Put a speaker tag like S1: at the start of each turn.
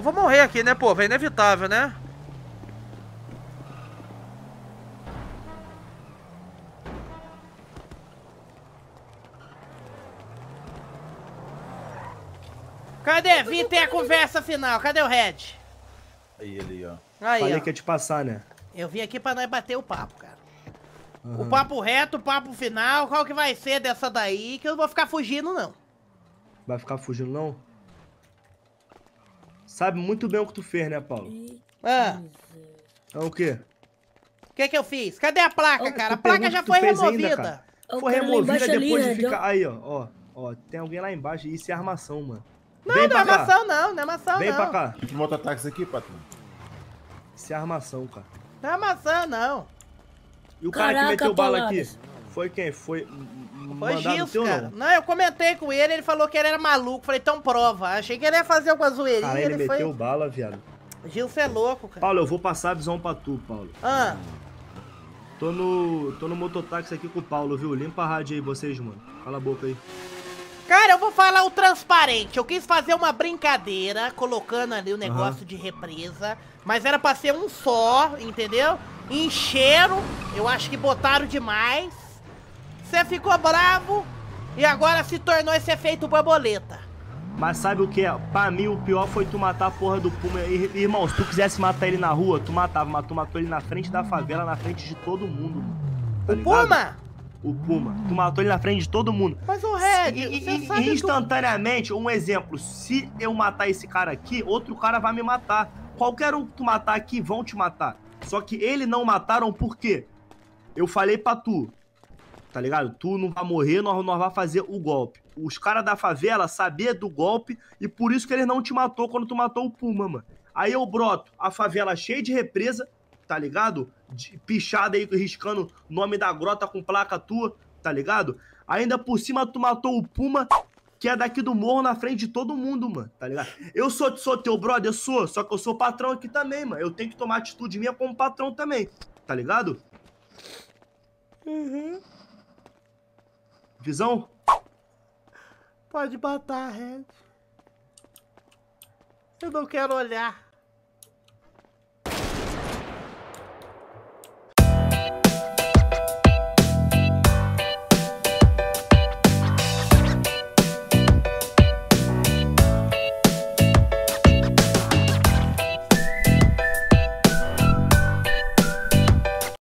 S1: Eu vou morrer aqui, né, povo? É inevitável, né? Cadê? Vim ter a conversa final. Cadê o Red? Aí, ele, ó. Aí, Falei ó. que
S2: ia te passar, né?
S1: Eu vim aqui pra nós bater o papo, cara. Uhum. O papo reto, o papo final, qual que vai ser dessa daí? Que eu não vou ficar fugindo, não.
S2: Vai ficar fugindo, não? Sabe muito bem o que tu fez, né, Paulo? Ah. é então, o quê?
S1: O que que eu fiz? Cadê a placa, oh, cara? A placa já foi removida.
S2: Ainda, foi removida depois ali, de ficar... Aí, ó, ó, ó, tem alguém lá embaixo. Isso é armação, mano. Não, Vem não é armação
S1: não, não é armação Vem não. Vem pra
S2: cá. Tem que montar táxi aqui, patrão. Isso é armação, cara.
S1: Não é armação não.
S2: E o Caraca, cara que meteu bala aqui? Foi quem? Foi. Foi Gilson, teu, cara.
S1: Não? não? eu comentei com ele, ele falou que ele era maluco. Falei, então prova. Achei que ele ia fazer alguma zoeirinha. Cara, ele, ele meteu foi...
S2: bala, viado. Gilson é louco, cara. Paulo, eu vou passar a visão pra tu, Paulo. Ah. Tô no. tô no mototáxi aqui com o Paulo, viu? Limpa a rádio aí, vocês, mano. Cala a boca aí.
S1: Cara, eu vou falar o transparente. Eu quis fazer uma brincadeira, colocando ali o negócio uhum. de represa. Mas era pra ser um só, entendeu? Encheram. Eu acho que botaram demais ficou bravo e agora se
S2: tornou esse efeito borboleta. Mas sabe o que é? Pra mim, o pior foi tu matar a porra do Puma. Irmão, se tu quisesse matar ele na rua, tu matava, mas tu matou ele na frente da favela, na frente de todo mundo. Tá o ligado? Puma? O Puma. Tu matou ele na frente de todo mundo.
S1: Mas o Red, e, você e, sabe e
S2: instantaneamente, um exemplo. Se eu matar esse cara aqui, outro cara vai me matar. Qualquer um que tu matar aqui, vão te matar. Só que ele não mataram por quê? Eu falei pra tu, tá ligado? Tu não vai morrer, nós, nós vai fazer o golpe. Os caras da favela sabiam do golpe e por isso que eles não te matou quando tu matou o Puma, mano. Aí eu broto a favela cheia de represa, tá ligado? De, pichada aí, riscando nome da grota com placa tua, tá ligado? Ainda por cima tu matou o Puma, que é daqui do morro na frente de todo mundo, mano, tá ligado? Eu sou, sou teu brother, sou, só que eu sou patrão aqui também, mano. Eu tenho que tomar atitude minha como patrão também, tá ligado? Uhum. Visão?
S1: Pode matar, Red. Eu não quero olhar.